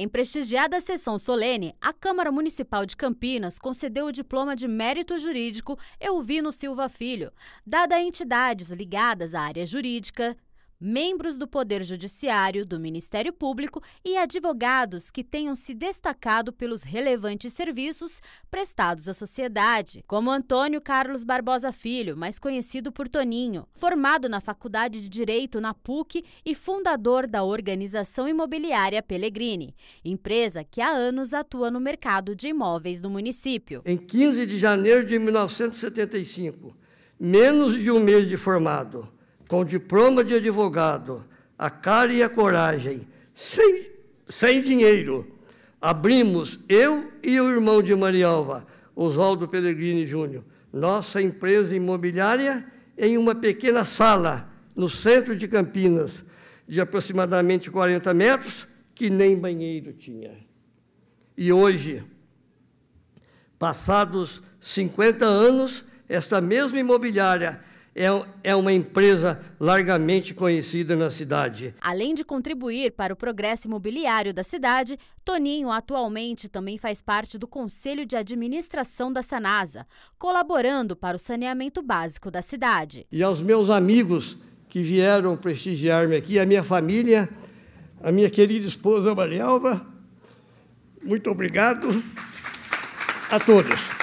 Em prestigiada sessão solene, a Câmara Municipal de Campinas concedeu o diploma de mérito jurídico Elvino Silva Filho, dado a entidades ligadas à área jurídica, membros do Poder Judiciário, do Ministério Público e advogados que tenham se destacado pelos relevantes serviços prestados à sociedade, como Antônio Carlos Barbosa Filho, mais conhecido por Toninho, formado na Faculdade de Direito na PUC e fundador da Organização Imobiliária Pellegrini, empresa que há anos atua no mercado de imóveis do município. Em 15 de janeiro de 1975, menos de um mês de formado, com diploma de advogado, a cara e a coragem, sem, sem dinheiro, abrimos, eu e o irmão de Marialva, Oswaldo Pellegrini Júnior, nossa empresa imobiliária em uma pequena sala no centro de Campinas, de aproximadamente 40 metros, que nem banheiro tinha. E hoje, passados 50 anos, esta mesma imobiliária é, é, uma empresa largamente conhecida na cidade. Além de contribuir para o progresso imobiliário da cidade, Toninho atualmente também faz parte do Conselho de Administração da Sanasa, colaborando para o saneamento básico da cidade. E aos meus amigos que vieram prestigiar-me aqui, a minha família, a minha querida esposa Marielva, muito obrigado a todos.